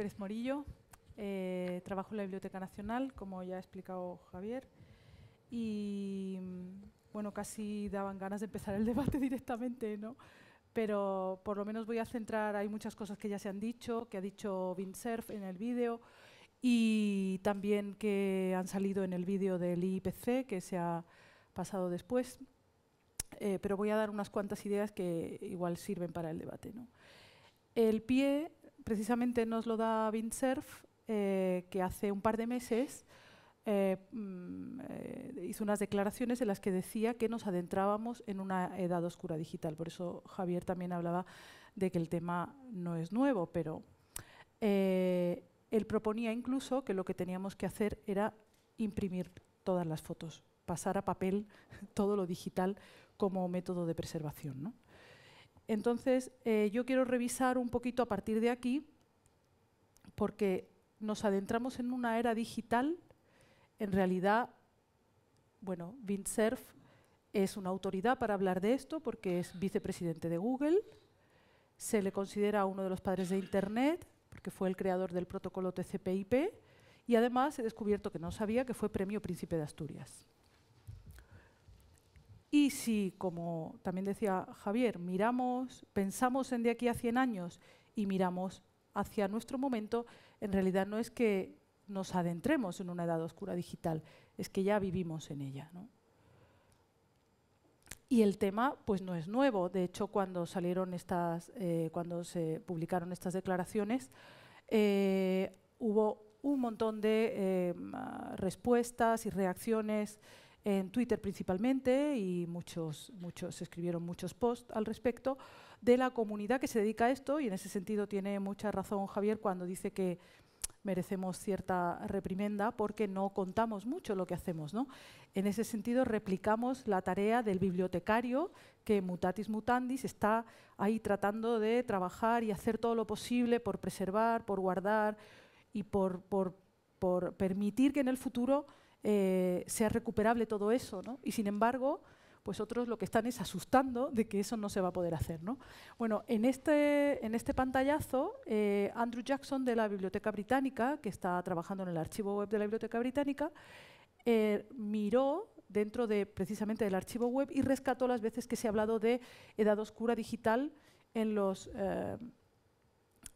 Pérez Morillo, eh, trabajo en la Biblioteca Nacional, como ya ha explicado Javier, y mm, bueno, casi daban ganas de empezar el debate directamente, ¿no? Pero por lo menos voy a centrar, hay muchas cosas que ya se han dicho, que ha dicho vinserf en el vídeo y también que han salido en el vídeo del IPC que se ha pasado después. Eh, pero voy a dar unas cuantas ideas que igual sirven para el debate. ¿no? El PIE precisamente nos lo da Windsurf, eh, que hace un par de meses eh, mm, eh, hizo unas declaraciones en las que decía que nos adentrábamos en una edad oscura digital. Por eso Javier también hablaba de que el tema no es nuevo, pero él proponía incluso que lo que teníamos que hacer era imprimir todas las fotos, pasar a papel todo lo digital como método de preservación. Entonces, eh, yo quiero revisar un poquito a partir de aquí, porque nos adentramos en una era digital. En realidad, bueno, Cerf es una autoridad para hablar de esto, porque es vicepresidente de Google, se le considera uno de los padres de Internet, porque fue el creador del protocolo TCP/IP, y además he descubierto que no sabía que fue premio Príncipe de Asturias. Y si, como también decía Javier, miramos, pensamos en de aquí a 100 años y miramos hacia nuestro momento, en realidad no es que nos adentremos en una edad oscura digital, es que ya vivimos en ella. Y el tema pues, no es nuevo. De hecho, cuando, salieron estas, eh, cuando se publicaron estas declaraciones, eh, hubo un montón de eh, respuestas y reacciones en Twitter principalmente y muchos, muchos, escribieron muchos posts al respecto de la comunidad que se dedica a esto y en ese sentido tiene mucha razón Javier cuando dice que merecemos cierta reprimenda porque no contamos mucho lo que hacemos. ¿no? En ese sentido, replicamos la tarea del bibliotecario que mutatis mutandis está ahí tratando de trabajar y hacer todo lo posible por preservar, por guardar y por permitir que en el futuro eh, sea recuperable todo eso. ¿no? Y sin embargo, pues otros lo que están es asustando de que eso no se va a poder hacer. Bueno, en este, en este pantallazo, eh, Andrew Jackson de la Biblioteca Británica, que está trabajando en el archivo web de la Biblioteca Británica, eh, miró dentro de precisamente del archivo web y rescató las veces que se ha hablado de edad oscura digital en los,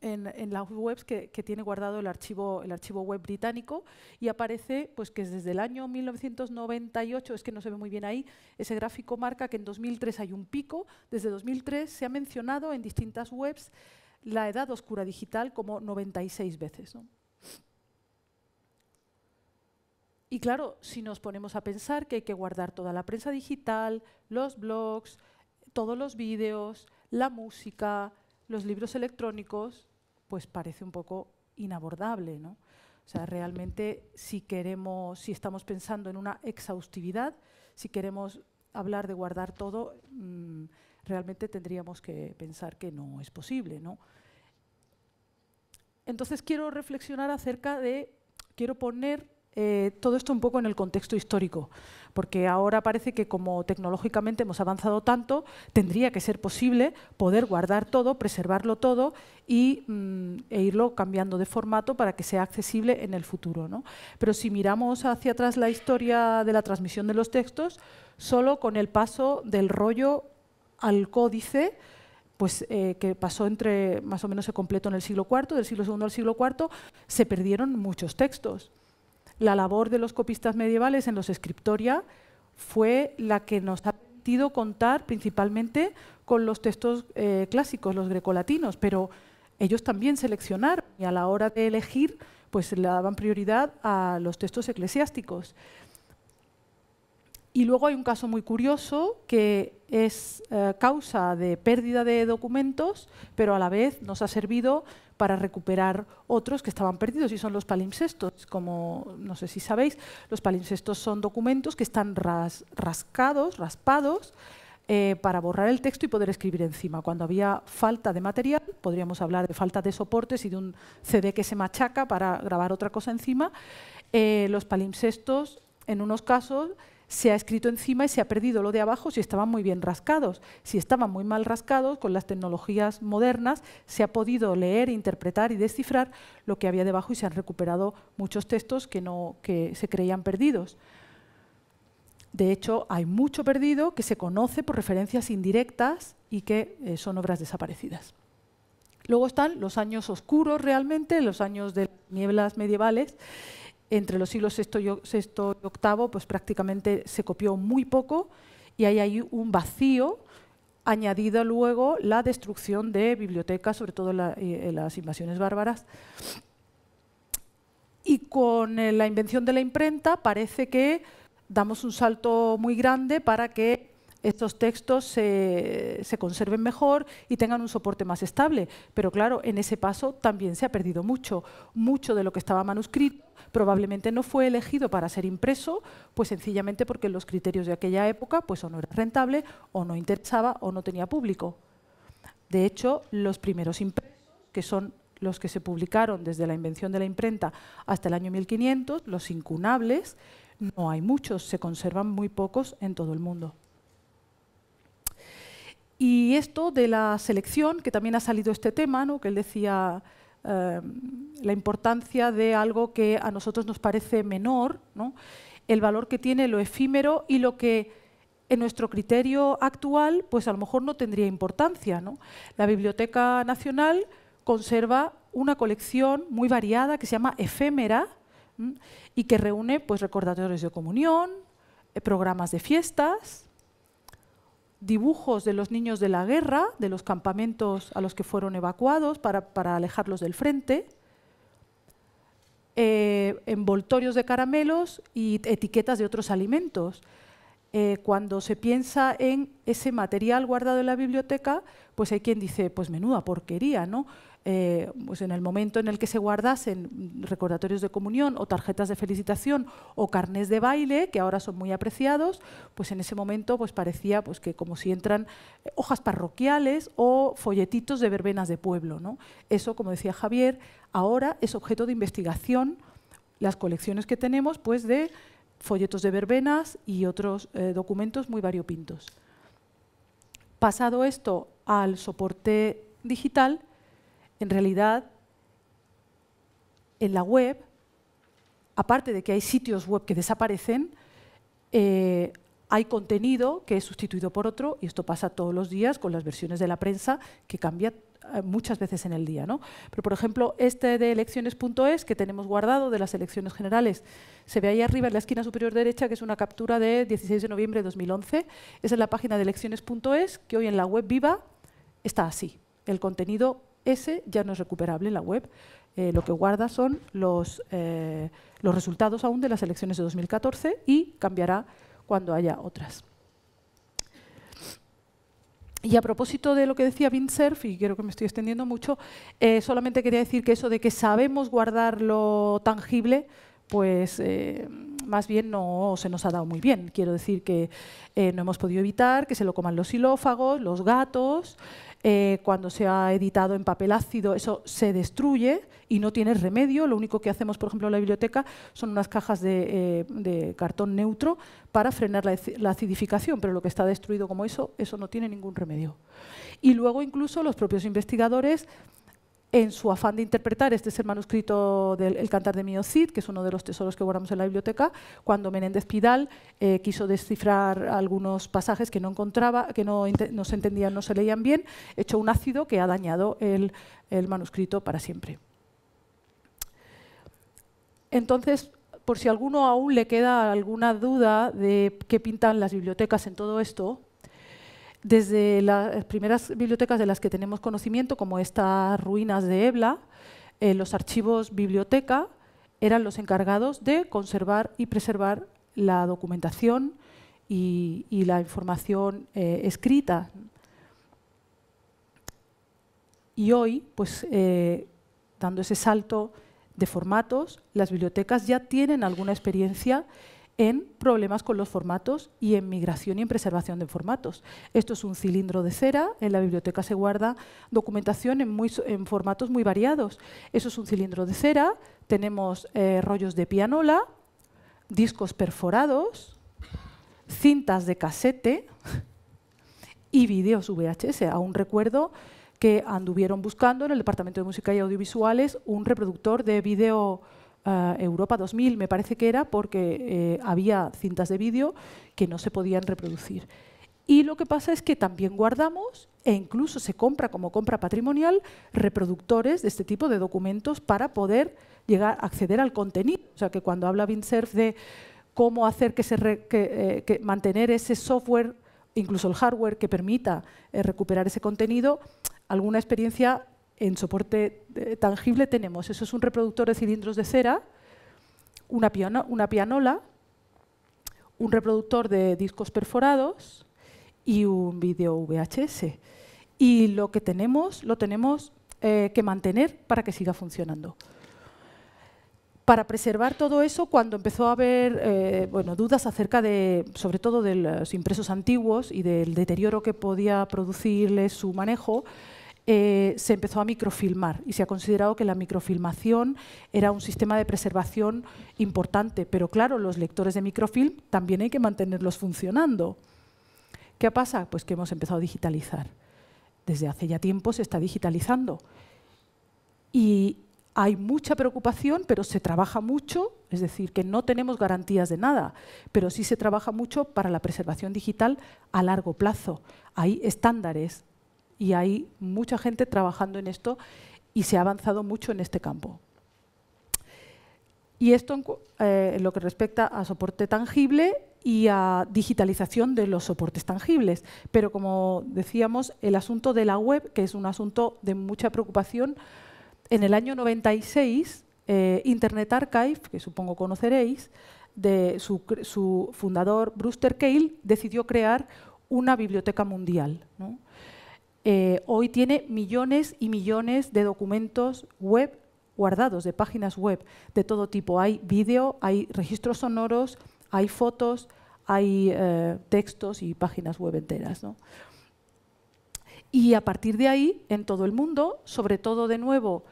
en, las webs que, tiene guardado el archivo, el archivo web británico y aparece pues, que desde el año 1998, es que no se ve muy bien ahí, ese gráfico marca que en 2003 hay un pico, desde 2003 se ha mencionado en distintas webs la edad oscura digital como 96 veces. Y claro, si nos ponemos a pensar que hay que guardar toda la prensa digital, los blogs, todos los vídeos, la música, los libros electrónicos, pues parece un poco inabordable, ¿no? O sea, realmente si queremos, si estamos pensando en una exhaustividad, si queremos hablar de guardar todo, mm, realmente tendríamos que pensar que no es posible, ¿no? Entonces quiero reflexionar acerca de, quiero poner eh, todo esto un poco en el contexto histórico, porque ahora parece que como tecnológicamente hemos avanzado tanto, tendría que ser posible poder guardar todo, preservarlo todo y, mm, e irlo cambiando de formato para que sea accesible en el futuro. Pero si miramos hacia atrás la historia de la transmisión de los textos, solo con el paso del rollo al códice, pues, eh, que pasó entre, más o menos se completó en el siglo IV, del siglo II al siglo IV, se perdieron muchos textos la labor de los copistas medievales en los escriptoria fue la que nos ha permitido contar principalmente con los textos eh, clásicos, los grecolatinos, pero ellos también seleccionaron y a la hora de elegir pues le daban prioridad a los textos eclesiásticos. Y luego hay un caso muy curioso que es eh, causa de pérdida de documentos, pero a la vez nos ha servido para recuperar otros que estaban perdidos y son los palimpsestos. Como no sé si sabéis, los palimpsestos son documentos que están rascados, raspados, eh, para borrar el texto y poder escribir encima. Cuando había falta de material, podríamos hablar de falta de soportes y de un CD que se machaca para grabar otra cosa encima, eh, los palimpsestos, en unos casos, se ha escrito encima y se ha perdido lo de abajo si estaban muy bien rascados. Si estaban muy mal rascados, con las tecnologías modernas se ha podido leer, interpretar y descifrar lo que había debajo y se han recuperado muchos textos que, no, que se creían perdidos. De hecho, hay mucho perdido que se conoce por referencias indirectas y que eh, son obras desaparecidas. Luego están los años oscuros realmente, los años de nieblas medievales, entre los siglos VI y, VIII pues prácticamente se copió muy poco y ahí un vacío añadido luego la destrucción de bibliotecas, sobre todo eh, eh, las invasiones bárbaras. Y con eh, la invención de la imprenta parece que damos un salto muy grande para que estos textos se, conserven mejor y tengan un soporte más estable. Pero claro, en ese paso también se ha perdido mucho. Mucho de lo que estaba manuscrito probablemente no fue elegido para ser impreso, pues sencillamente porque los criterios de aquella época pues o no era rentable, o no interesaba, o no tenía público. De hecho, los primeros impresos, que son los que se publicaron desde la invención de la imprenta hasta el año 1500, los incunables, no hay muchos, se conservan muy pocos en todo el mundo. Y esto de la selección, que también ha salido este tema, ¿no? que él decía em, la importancia de algo que a nosotros nos parece menor, el valor que tiene lo efímero y lo que en nuestro criterio actual, pues a lo mejor no tendría importancia. La Biblioteca Nacional conserva una colección muy variada que se llama Efémera y que reúne pues, recordatorios de comunión, eh, programas de fiestas, dibujos de los niños de la guerra, de los campamentos a los que fueron evacuados para, alejarlos del frente, eh, envoltorios de caramelos y etiquetas de otros alimentos. Eh, cuando se piensa en ese material guardado en la biblioteca, pues hay quien dice, pues menuda porquería, ¿no? Eh, pues en el momento en el que se guardasen recordatorios de comunión o tarjetas de felicitación o carnés de baile, que ahora son muy apreciados, pues en ese momento pues parecía pues que como si entran eh, hojas parroquiales o folletitos de verbenas de pueblo. Eso, como decía Javier, ahora es objeto de investigación las colecciones que tenemos pues de folletos de verbenas y otros eh, documentos muy variopintos. Pasado esto al soporte digital, en realidad, en la web, aparte de que hay sitios web que desaparecen, eh, hay contenido que es sustituido por otro, y esto pasa todos los días con las versiones de la prensa, que cambia eh, muchas veces en el día. Pero, por ejemplo, este de elecciones.es que tenemos guardado de las elecciones generales, se ve ahí arriba en la esquina superior derecha, que es una captura de 16 de noviembre de 2011. Esa es la página de elecciones.es, que hoy en la web viva está así. El contenido ese ya no es recuperable en la web. Eh, lo que guarda son los, eh, los resultados aún de las elecciones de 2014 y cambiará cuando haya otras. Y a propósito de lo que decía Vinsurf, y creo que me estoy extendiendo mucho, eh, solamente quería decir que eso de que sabemos guardar lo tangible, pues más bien no se nos ha dado muy bien. Quiero decir que no hemos podido evitar que se lo coman los silófagos, los gatos, eh, cuando se ha editado en papel ácido, eso se destruye y no tiene remedio. Lo único que hacemos, por ejemplo, en la biblioteca son unas cajas de, eh, cartón neutro para frenar la, acidificación, pero lo que está destruido como eso, eso no tiene ningún remedio. Y luego incluso los propios investigadores en su afán de interpretar, este es el manuscrito del Cantar de Mio Cid, que es uno de los tesoros que guardamos en la biblioteca, cuando Menéndez Pidal eh, quiso descifrar algunos pasajes que no encontraba, que no, se entendían, no se leían bien, hecho un ácido que ha dañado el, el manuscrito para siempre. Entonces, por si a alguno aún le queda alguna duda de qué pintan las bibliotecas en todo esto, desde las eh, primeras bibliotecas de las que tenemos conocimiento, como estas ruinas de Ebla, eh, los archivos biblioteca eran los encargados de conservar y preservar la documentación y, la información eh, escrita. Y hoy, pues, dando ese salto de formatos, las bibliotecas ya tienen alguna experiencia en problemas con los formatos y en migración y en preservación de formatos. Esto es un cilindro de cera, en la biblioteca se guarda documentación en, formatos muy variados. Eso es un cilindro de cera, tenemos eh, rollos de pianola, discos perforados, cintas de casete y vídeos VHS. Aún recuerdo que anduvieron buscando en el Departamento de Música y Audiovisuales un reproductor de vídeo Europa 2000, me parece que era, porque eh, había cintas de vídeo que no se podían reproducir. Y lo que pasa es que también guardamos e incluso se compra como compra patrimonial reproductores de este tipo de documentos para poder llegar a acceder al contenido. O sea que cuando habla Vinsurf de cómo hacer que, se eh, mantener ese software, incluso el hardware que permita eh, recuperar ese contenido, alguna experiencia en soporte eh, tangible tenemos, eso es un reproductor de cilindros de cera, una, pianola, un reproductor de discos perforados y un video VHS. Y lo que tenemos, lo tenemos eh, que mantener para que siga funcionando. Para preservar todo eso, cuando empezó a haber eh, dudas acerca de, sobre todo de los impresos antiguos y del deterioro que podía producirle su manejo, eh, se empezó a microfilmar y se ha considerado que la microfilmación era un sistema de preservación importante, pero claro, los lectores de microfilm también hay que mantenerlos funcionando. ¿Qué pasa? Pues que hemos empezado a digitalizar. Desde hace ya tiempo se está digitalizando. Y hay mucha preocupación, pero se trabaja mucho, es decir, que no tenemos garantías de nada, pero sí se trabaja mucho para la preservación digital a largo plazo. Hay estándares y hay mucha gente trabajando en esto y se ha avanzado mucho en este campo. Y esto eh, en, lo que respecta a soporte tangible y a digitalización de los soportes tangibles. Pero como decíamos, el asunto de la web, que es un asunto de mucha preocupación, en el año 96, eh, Internet Archive, que supongo conoceréis, de su, fundador Brewster Kahle, decidió crear una biblioteca mundial. Eh, hoy tiene millones y millones de documentos web guardados, de páginas web de todo tipo. Hay vídeo, hay registros sonoros, hay fotos, hay eh, textos y páginas web enteras. Y a partir de ahí, en todo el mundo, sobre todo de nuevo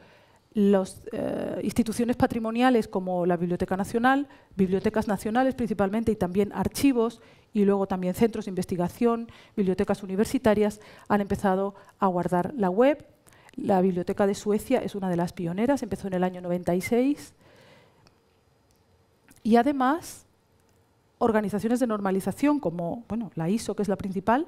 las eh, instituciones patrimoniales como la Biblioteca Nacional, bibliotecas nacionales principalmente y también archivos y luego también centros de investigación, bibliotecas universitarias han empezado a guardar la web. La Biblioteca de Suecia es una de las pioneras, empezó en el año 96. Y además, organizaciones de normalización como bueno, la ISO, que es la principal,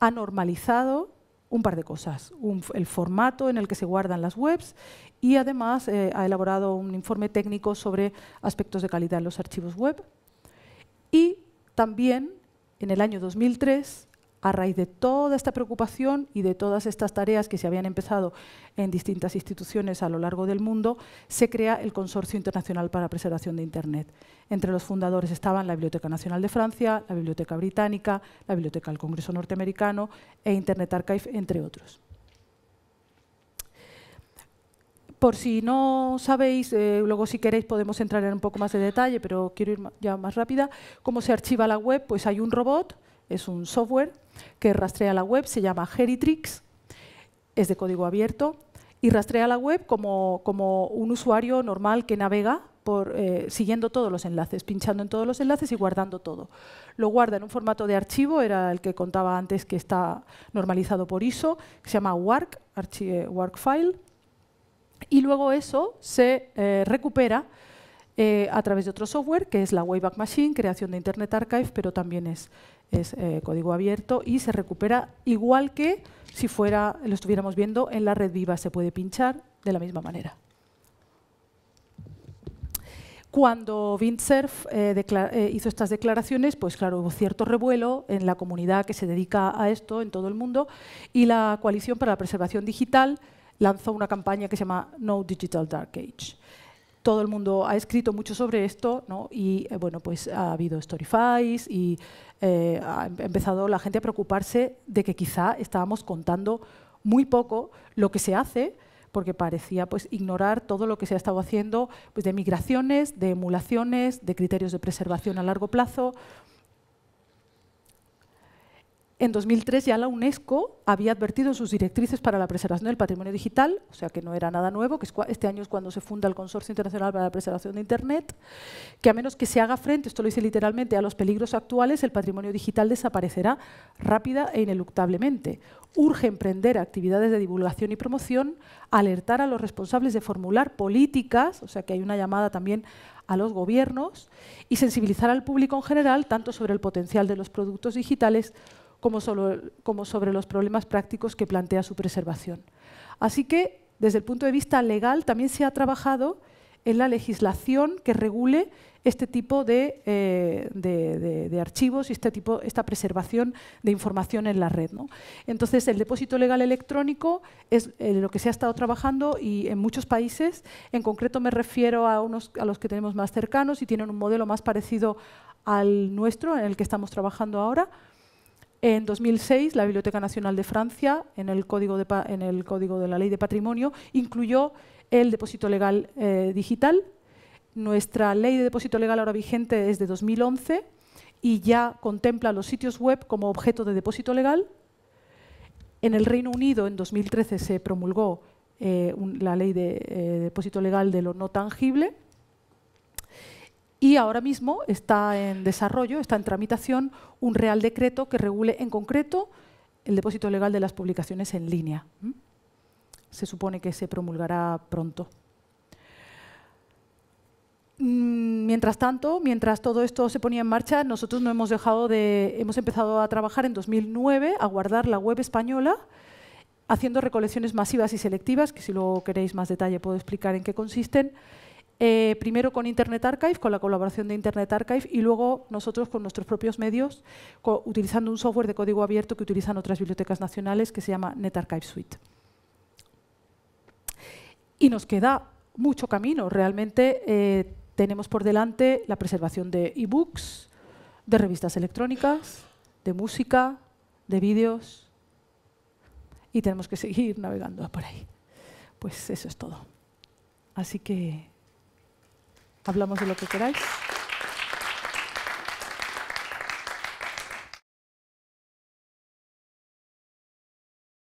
ha normalizado un par de cosas. el formato en el que se guardan las webs y además eh, ha elaborado un informe técnico sobre aspectos de calidad en los archivos web. Y también en el año 2003 a raíz de toda esta preocupación y de todas estas tareas que se habían empezado en distintas instituciones a lo largo del mundo, se crea el Consorcio Internacional para la Preservación de Internet. Entre los fundadores estaban la Biblioteca Nacional de Francia, la Biblioteca Británica, la Biblioteca del Congreso Norteamericano e Internet Archive, entre otros. Por si no sabéis, eh, luego si queréis podemos entrar en un poco más de detalle, pero quiero ir ya más rápida. ¿Cómo se archiva la web? Pues hay un robot es un software que rastrea la web, se llama Heritrix, es de código abierto y rastrea la web como, un usuario normal que navega por, eh, siguiendo todos los enlaces, pinchando en todos los enlaces y guardando todo. Lo guarda en un formato de archivo, era el que contaba antes que está normalizado por ISO, que se llama WARC, eh, WARC File, y luego eso se eh, recupera a través de otro software, que es la Wayback Machine, creación de Internet Archive, pero también es es eh, código abierto y se recupera igual que si fuera, lo estuviéramos viendo en la red viva, se puede pinchar de la misma manera. Cuando Windsurf eh, eh, hizo estas declaraciones, pues claro, hubo cierto revuelo en la comunidad que se dedica a esto en todo el mundo y la Coalición para la Preservación Digital lanzó una campaña que se llama No Digital Dark Age todo el mundo ha escrito mucho sobre esto, ¿no? Y eh, bueno, pues ha habido Storyfies y eh, ha em-, empezado la gente a preocuparse de que quizá estábamos contando muy poco lo que se hace porque parecía pues, ignorar todo lo que se ha estado haciendo pues, de migraciones, de emulaciones, de criterios de preservación a largo plazo, en 2003 ya la UNESCO había advertido en sus directrices para la preservación del patrimonio digital, o sea que no era nada nuevo, que este año es cuando se funda el Consorcio Internacional para la Preservación de Internet, que a menos que se haga frente, esto lo dice literalmente, a los peligros actuales, el patrimonio digital desaparecerá rápida e ineluctablemente. Urge emprender actividades de divulgación y promoción, alertar a los responsables de formular políticas, o sea que hay una llamada también a los gobiernos, y sensibilizar al público en general tanto sobre el potencial de los productos digitales como, sobre los problemas prácticos que plantea su preservación. Así que, desde el punto de vista legal, también se ha trabajado en la legislación que regule este tipo de, eh, archivos y este tipo, esta preservación de información en la red. Entonces, el depósito legal electrónico es eh, lo que se ha estado trabajando y en muchos países, en concreto me refiero a los que tenemos más cercanos y tienen un modelo más parecido al nuestro, en el que estamos trabajando ahora, en 2006, la Biblioteca Nacional de Francia, en el Código de, la Ley de Patrimonio, incluyó el depósito legal eh, digital. Nuestra ley de depósito legal ahora vigente es de 2011 y ya contempla los sitios web como objeto de depósito legal. En el Reino Unido, en 2013, se promulgó eh, la ley de eh, depósito legal de lo no tangible y ahora mismo está en desarrollo, está en tramitación un real decreto que regule en concreto el depósito legal de las publicaciones en línea. Se supone que se promulgará pronto. Mm, mientras tanto, mientras todo esto se ponía en marcha, nosotros no hemos dejado de, hemos empezado a trabajar en 2009 a guardar la web española, haciendo recolecciones masivas y selectivas, que si luego queréis más detalle puedo explicar en qué consisten, eh, primero con Internet Archive, con la colaboración de Internet Archive y luego nosotros con nuestros propios medios, utilizando un software de código abierto que utilizan otras bibliotecas nacionales que se llama NetArchive Suite. Y nos queda mucho camino. Realmente eh, tenemos por delante la preservación de e-books, de revistas electrónicas, de música, de vídeos y tenemos que seguir navegando por ahí. Pues eso es todo. Así que hablamos de lo que queráis.